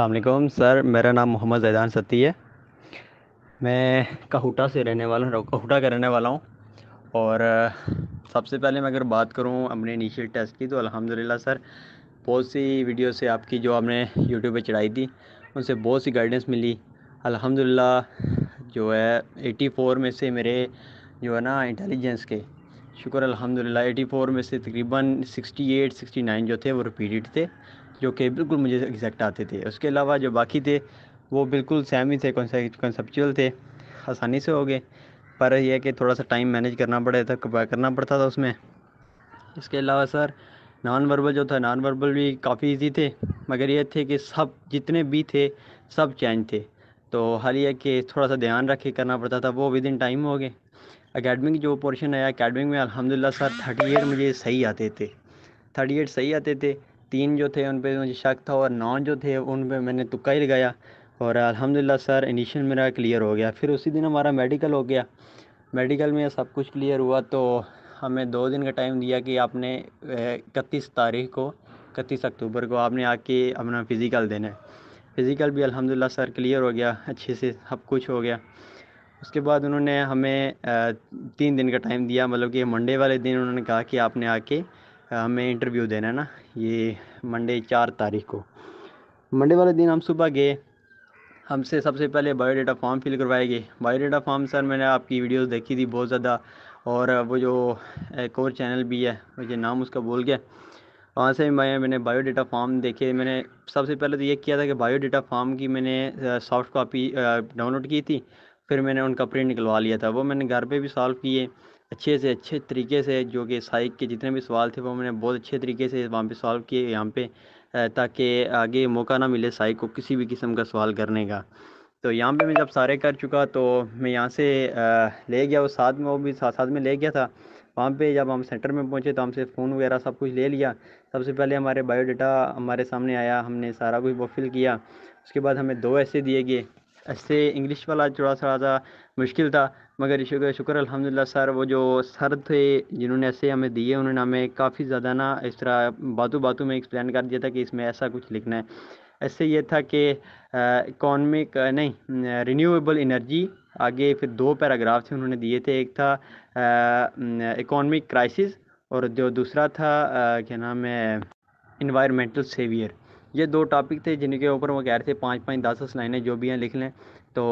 अलकुम sir मेरा नाम मोहम्मद जैदान सती है मैं कहूटा से रहने वाला हूँ कहूटा का रहने वाला हूँ और सबसे पहले मैं अगर बात करूँ अपने इनिशियल टेस्ट की तो अल्हम्दुलिल्लाह सर बहुत सी वीडियो से आपकी जो आपने यूट्यूब पे चढ़ाई थी उनसे बहुत सी गाइडेंस मिली अल्हम्दुलिल्लाह जो है 84 में से मेरे जो है ना इंटेलिजेंस के शुक्र एटी फोर में से तकरीबन सिक्सटी नाइन जो थे वो रिपीटेड थे जो कि बिल्कुल मुझे एग्जैक्ट आते थे उसके अलावा जो बाकी थे वो बिल्कुल सेम ही थे कंसेप्चुअल थे आसानी से हो गए पर यह कि थोड़ा सा टाइम मैनेज करना पड़े था करना पड़ता था उसमें इसके अलावा सर नॉन वर्बल जो था नॉन वर्बल भी काफ़ी इजी थे मगर ये थे कि सब जितने भी थे सब चेंज थे तो हर यह कि थोड़ा सा ध्यान रख के करना पड़ता था वो विद इन टाइम हो गए अकेडमिक जो पोर्शन है अकेडमिक में अलहमदिल्ला सर थर्टी एट मुझे सही आते थे थर्टी एट सही आते थे तीन जो थे उन पर मुझे शक था और नौ जो थे उन पर मैंने तुक्का ही लगाया और अल्हम्दुलिल्लाह सर इनिशियल मेरा क्लियर हो गया फिर उसी दिन हमारा मेडिकल हो गया मेडिकल में सब कुछ क्लियर हुआ तो हमें दो दिन का टाइम दिया कि आपने इकतीस तारीख को इकतीस अक्टूबर को आपने आके अपना फ़िज़िकल देना है फ़िज़िकल भी अल्हम्दुलिल्लाह सर क्लियर हो गया अच्छे से सब कुछ हो गया उसके बाद उन्होंने हमें तीन दिन का टाइम दिया मतलब कि मंडे वाले दिन उन्होंने कहा कि आपने आके हमें इंटरव्यू देना है ना ये मंडे चार तारीख को मंडे वाले दिन हम सुबह गए हमसे सबसे पहले बायोडाटा फॉर्म फिल करवाए गए बायोडाटा फॉर्म सर मैंने आपकी वीडियोस देखी थी बहुत ज़्यादा और वो जो एक और चैनल भी है मुझे नाम उसका बोल गया वहाँ से मैं मैंने बायोडाटा फॉर्म देखे मैंने सबसे पहले तो ये किया था कि बायोडाटा फॉर्म की मैंने सॉफ्ट कापी डाउनलोड की थी फिर मैंने उनका प्रिंट निकलवा लिया था वो मैंने घर पे भी सॉल्व किए अच्छे से अच्छे तरीके से जो कि साइक के जितने भी सवाल थे वो मैंने बहुत अच्छे तरीके से वहाँ पे सॉल्व किए यहाँ पे ताकि आगे मौका ना मिले साइक को किसी भी किस्म का सवाल करने का तो यहाँ पे मैं जब सारे कर चुका तो मैं यहाँ से ले गया वो साथ में वो भी साथ साथ में ले गया था वहाँ पे जब हम सेंटर में पहुँचे तो हमसे फ़ोन वगैरह सब कुछ ले लिया सबसे पहले हमारे बायोडाटा हमारे सामने आया हमने सारा कुछ वो फिल किया उसके बाद हमें दो ऐसे दिए गए ऐसे इंग्लिश वाला थोड़ा सा ज़्यादा मुश्किल था मगर शुक्र शुक्र अलहमदिल्ला सर वो जो सर थे जिन्होंने ऐसे हमें दिए उन्होंने हमें काफ़ी ज़्यादा ना इस तरह बातों बातों में एक्सप्लेन कर दिया था कि इसमें ऐसा कुछ लिखना है ऐसे ये था कि इकॉनमिक नहीं रिन्यूएबल इनर्जी आगे फिर दो पैराग्राफ थे उन्होंने दिए थे एक था इकॉनमिक क्राइसिस और जो दूसरा था क्या नाम है इन्वायरमेंटल सेवियर ये दो टॉपिक थे जिनके ऊपर वो कह रहे थे पाँच पाँच दस दस लाइनें जो भी हैं लिख लें तो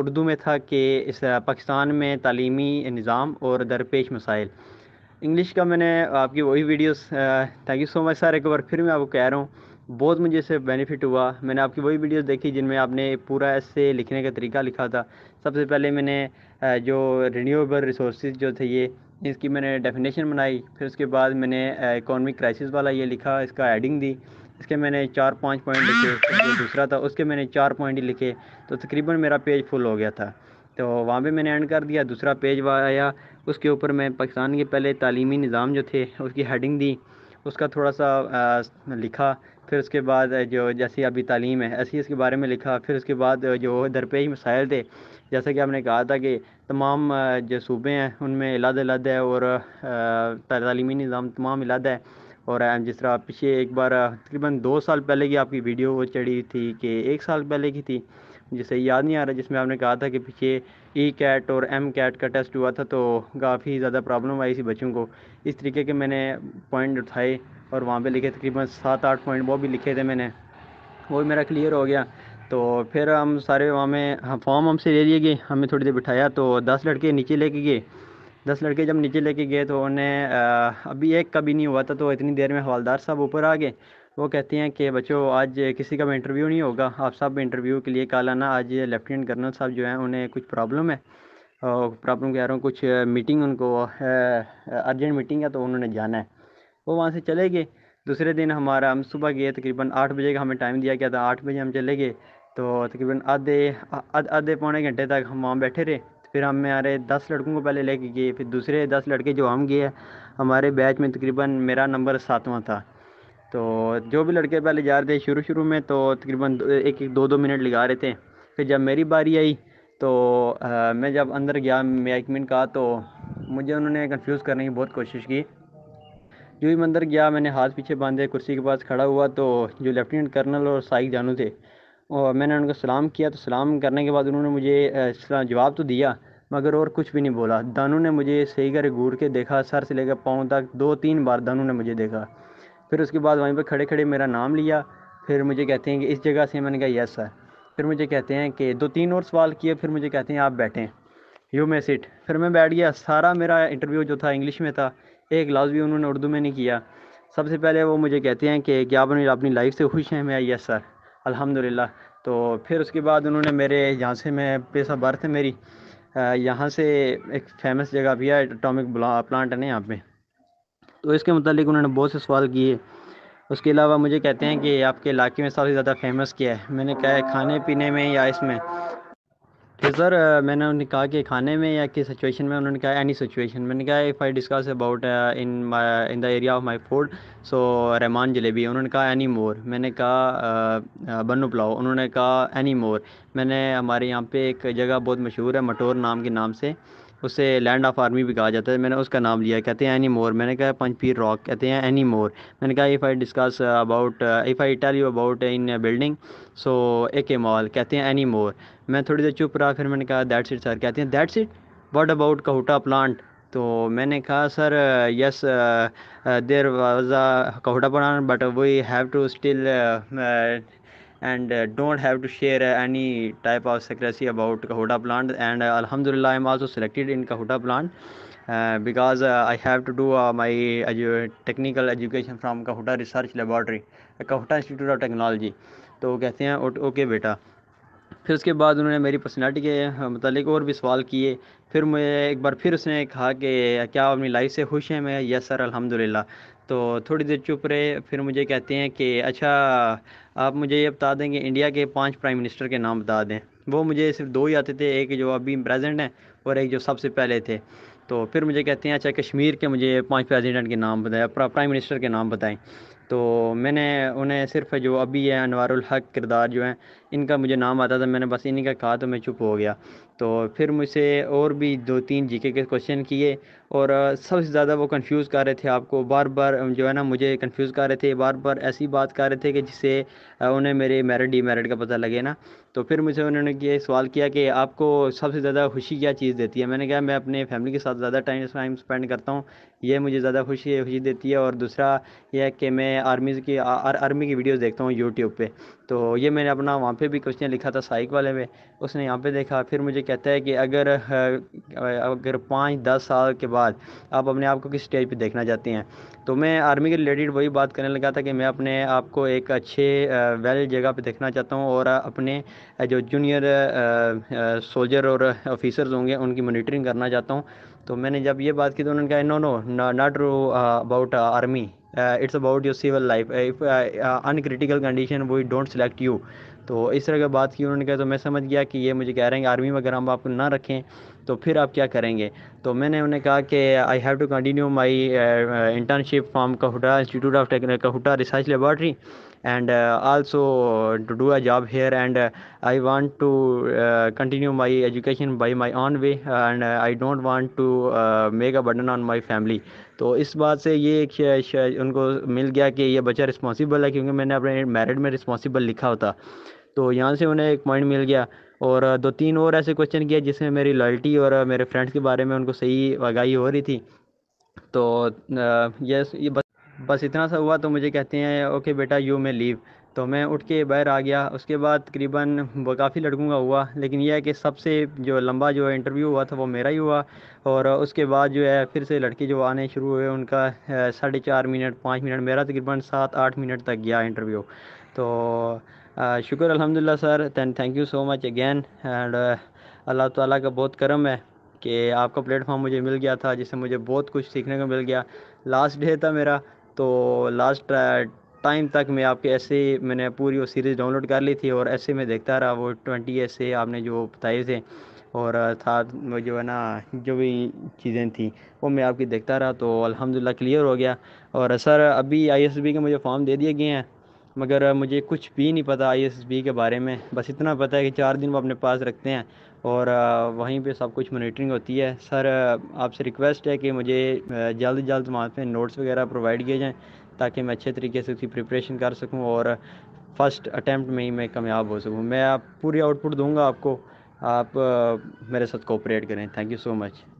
उर्दू में था कि इस पाकिस्तान में तालीमी निज़ाम और दरपेश मसाइल इंग्लिश का मैंने आपकी वही videos thank you so much sir एक बार फिर मैं आपको कह रहा हूँ बहुत मुझे इससे बेनिफिट हुआ मैंने आपकी वही वीडियोस देखी जिनमें आपने पूरा इससे लिखने का तरीका लिखा था सबसे पहले मैंने जो रिन्यूएबल रिसोर्स जो थे ये इसकी मैंने डेफिनेशन बनाई फिर उसके बाद मैंने इकोनॉमिक क्राइसिस वाला ये लिखा इसका एडिंग दी इसके मैंने चार पाँच पॉइंट लिखे जो दूसरा था उसके मैंने चार पॉइंट ही लिखे तो तकरीबन मेरा पेज फुल हो गया था तो वहाँ पे मैंने एंड कर दिया दूसरा पेज आया उसके ऊपर मैं पाकिस्तान के पहले तलीमी निज़ाम जो थे उसकी हेडिंग दी उसका थोड़ा सा आ, लिखा फिर उसके बाद जो जैसे अभी तालीम है ऐसी इसके बारे में लिखा फिर उसके बाद जो दरपेश मसाइल थे जैसा कि आपने कहा था कि तमाम जो सूबे हैं उनमें इलाद अलग है और तलीमी निज़ाम तमाम इलाद है और जिस तरह पीछे एक बार तकरीबन दो साल पहले की आपकी वीडियो वो चढ़ी थी कि एक साल पहले की थी जिसे याद नहीं आ रहा जिसमें आपने कहा था कि पीछे ई कैट और एम कैट का टेस्ट हुआ था तो काफ़ी ज़्यादा प्रॉब्लम आई थी बच्चों को इस तरीके के मैंने पॉइंट उठाए और वहाँ पे लिखे तकरीबन सात आठ पॉइंट वो भी लिखे थे मैंने वो भी मेरा क्लियर हो गया तो फिर हम सारे वहाँ में फॉर्म हाँ, हमसे ले लिए गए हमें थोड़ी देर बिठाया तो दस लड़के नीचे लेके गए दस लड़के जब नीचे लेके गए तो उन्हें अभी एक का भी नहीं हुआ था तो इतनी देर में हवालदार साहब ऊपर आ गए वो कहते हैं कि बच्चों आज किसी का भी इंटरव्यू नहीं होगा आप सब इंटरव्यू के लिए कल आना आज लेफ्टिनेंट कर्नल साहब जो हैं उन्हें कुछ प्रॉब्लम है और प्रॉब्लम कह रहा हूँ कुछ मीटिंग उनको अर्जेंट मीटिंग है तो उन्होंने जाना है वो वहाँ से चले गए दूसरे दिन हमारा हम सुबह गए तकरीबन आठ बजे का हमें टाइम दिया गया था आठ बजे हम चले गए तो तकरीबन आधे आधे पौने घंटे तक हम वहाँ बैठे रहे फिर हम हमारे दस लड़कों को पहले लेके गए फिर दूसरे दस लड़के जो हम गए हमारे बैच में तकरीबन मेरा नंबर सातवां था तो जो भी लड़के पहले जा रहे थे शुरू शुरू में तो तकरीबन एक एक दो दो मिनट लगा रहे थे फिर जब मेरी बारी आई तो आ, मैं जब अंदर गया मैकमिन कहा तो मुझे उन्होंने कन्फ्यूज़ करने की बहुत कोशिश की जो भी मंदिर गया मैंने हाथ पीछे बांधे कुर्सी के पास खड़ा हुआ तो जो लेफ्टिनेंट कर्नल और साइक जानू थे और मैंने उनको सलाम किया तो सलाम करने के बाद उन्होंने मुझे जवाब तो दिया मगर और कुछ भी नहीं बोला दानू ने मुझे सही कर घूर के देखा सर से लेकर पाँव तक दो तीन बार दानू ने मुझे देखा फिर उसके बाद वहीं पर खड़े खड़े मेरा नाम लिया फिर मुझे कहते हैं कि इस जगह से मैंने कहा यस सर फिर मुझे कहते हैं कि दो तीन और सवाल किए फिर मुझे कहते हैं आप बैठें यू मे सिट फिर मैं बैठ गया सारा मेरा इंटरव्यू जो था इंग्लिश में था एक लाज भी उन्होंने उर्दू में नहीं किया सबसे पहले वो मुझे कहते हैं कि क्या आप अपनी लाइफ से खुश हैं मैं यस सर अल्हम्दुलिल्लाह तो फिर उसके बाद उन्होंने मेरे यहाँ से मैं पेशा बर्थ है मेरी यहाँ से एक फेमस जगह भी है एटॉमिक प्लांट है ना यहाँ पे तो इसके मतलब उन्होंने बहुत से सवाल किए उसके अलावा मुझे कहते हैं कि आपके इलाके में सबसे ज़्यादा फेमस क्या है मैंने कहा है खाने पीने में या इसमें तो सर मैंने उन्हें कहा कि खाने में या किस सिचुएशन में उन्होंने कहा एनी सिचुएशन मैंने कहा if I discuss about in in the area of my food so Rahman jalebi उन्होंने कहा एनी मोर मैंने कहा uh, uh, बनू पुलाव उन्होंने कहा एनी मोर मैंने हमारे यहाँ पे एक जगह बहुत मशहूर है मटोर नाम के नाम से उसे लैंड ऑफ आर्मी भी कहा जाता है मैंने उसका नाम लिया कहते हैं एनी मोर मैंने कहा पंचपीर रॉक कहते हैं एनी मोर मैंने कहा if I discuss about if I tell you about in building so A K mall कहते हैं एनी मोर मैं थोड़ी देर चुप रहा फिर मैंने कहा दैट्स इट सर कहते हैं that's it what about Kahuta plant तो मैंने कहा sir yes there was a Kahuta plant but we have to still and uh, don't have to share uh, any type of secrecy about Kahuta plant. And uh, Alhamdulillah, I'm also selected in Kahuta plant uh, because uh, I have to do uh, my edu technical education from Kahuta Research Laboratory, Kahuta Institute of Technology. तो कहते हैं okay बेटा फिर उसके बाद उन्होंने मेरी personality के मतलब और भी सवाल किए फिर मुझे एक बार फिर उसने कहा कि क्या अपनी लाइफ से खुश हैं मैं यस सर अल्हम्दुलिल्लाह तो थोड़ी देर चुप रहे फिर मुझे कहते हैं कि अच्छा आप मुझे ये बता देंगे इंडिया के पांच प्राइम मिनिस्टर के नाम बता दें वो मुझे सिर्फ दो ही आते थे एक जो अभी प्रेजेंट हैं और एक जो सबसे पहले थे तो फिर मुझे कहते हैं अच्छा कश्मीर के मुझे पांच प्रेसिडेंट के नाम बताएं प्राइम मिनिस्टर के नाम बताएं तो मैंने उन्हें सिर्फ जो अभी है अनवारुल हक किरदार जो हैं इनका मुझे नाम आता था मैंने बस इन्हीं का कहा तो मैं चुप हो गया तो फिर मुझसे और भी दो तीन जीके के क्वेश्चन किए और सबसे ज़्यादा वो कंफ्यूज कर रहे थे आपको बार बार जो है ना मुझे कंफ्यूज कर रहे थे बार बार ऐसी बात कर रहे थे कि जिससे उन्हें मेरे मेरिट डी मेरिट का पता लगे ना तो फिर मुझे उन्होंने ये सवाल किया कि आपको सबसे ज़्यादा खुशी क्या चीज़ देती है मैंने कहा मैं अपने फैमिली के साथ ज़्यादा टाइम टाइम स्पेंड करता हूँ ये मुझे ज़्यादा खुशी खुशी देती है और दूसरा यह है कि मैं आर्मी की आर्मी की वीडियोज़ देखता हूँ यूट्यूब पर तो ये मैंने अपना वहाँ पे भी क्वेश्चन लिखा था साइक वाले में उसने यहाँ पे देखा फिर मुझे कहता है कि अगर अगर पाँच दस साल के बाद आप अपने आप को किस स्टेज पे देखना चाहते हैं तो मैं आर्मी के रिलेटेड वही बात करने लगा था कि मैं अपने आप को एक अच्छे वेल जगह पे देखना चाहता हूँ और अपने जो जूनियर सोल्जर और ऑफिसर्स होंगे उनकी मोनिटरिंग करना चाहता हूँ तो मैंने जब ये बात की तो उन्होंने कहा no no not about army it's about your civil life if uncritical condition we don't select you तो इस तरह की बात की उन्होंने कहा तो मैं समझ गया कि ये मुझे कह रहे हैं आर्मी में अगर हम आपको ना रखें तो फिर आप क्या करेंगे तो मैंने उन्हें कहा कि I have to continue my internship from Kahuta institute of techno Kahuta research laboratory and uh, also to do a job here and uh, i want to uh, continue my education by my own way and i don't want to make a burden on my family तो इस बात से ये एक उनको मिल गया कि ये बच्चा रिस्पॉन्सिबल है क्योंकि मैंने अपने मैरिड में रिस्पॉन्सिबल लिखा होता तो यहाँ से उन्हें एक पॉइंट मिल गया और दो तीन और ऐसे क्वेश्चन किए जिसमें मेरी लॉयल्टी और मेरे फ्रेंड्स के बारे में उनको सही आगाही हो रही थी तो यस ये बस बस इतना सा हुआ तो मुझे कहते हैं ओके बेटा यू में लीव तो मैं उठ के बाहर आ गया उसके बाद तकरीबन काफ़ी लड़कों का हुआ लेकिन यह है कि सबसे जो लंबा जो इंटरव्यू हुआ था वो मेरा ही हुआ और उसके बाद जो है फिर से लड़के जो आने शुरू हुए उनका साढ़े चार मिनट पाँच मिनट मेरा तकरीबन सात आठ मिनट तक गया इंटरव्यू तो शुक्र अलहमदिल्ला sir then thank you so much again and Allah ताली का बहुत करम है कि आपका प्लेटफॉर्म मुझे मिल गया था जिससे मुझे बहुत कुछ सीखने को मिल गया लास्ट डे था मेरा तो लास्ट टाइम uh, तक मैं आपके ऐसे मैंने पूरी वो सीरीज़ डाउनलोड कर ली थी और ऐसे में देखता रहा वो ट्वेंटी ऐसे आपने जो बताए थे और uh, था वो जो है ना जो भी चीज़ें थी वो मैं आपकी देखता रहा तो अलहमदिल्ला क्लियर हो गया और सर uh, अभी आईएसबी के मुझे फॉर्म दे दिए गए हैं मगर मुझे कुछ भी नहीं पता आई के बारे में बस इतना पता है कि चार दिन वो अपने पास रखते हैं और वहीं पे सब कुछ मोनिटरिंग होती है सर आपसे रिक्वेस्ट है कि मुझे जल्द जल्द वहाँ पे नोट्स वगैरह प्रोवाइड किए जाएँ ताकि मैं अच्छे तरीके से उसकी प्रिपरेशन कर सकूँ और फ़र्स्ट अटैम्प्ट में ही मैं कामयाब हो सकूँ मैं आप पूरी आउटपुट दूँगा आपको आप मेरे साथ कोऑपरेट करें थैंक यू सो मच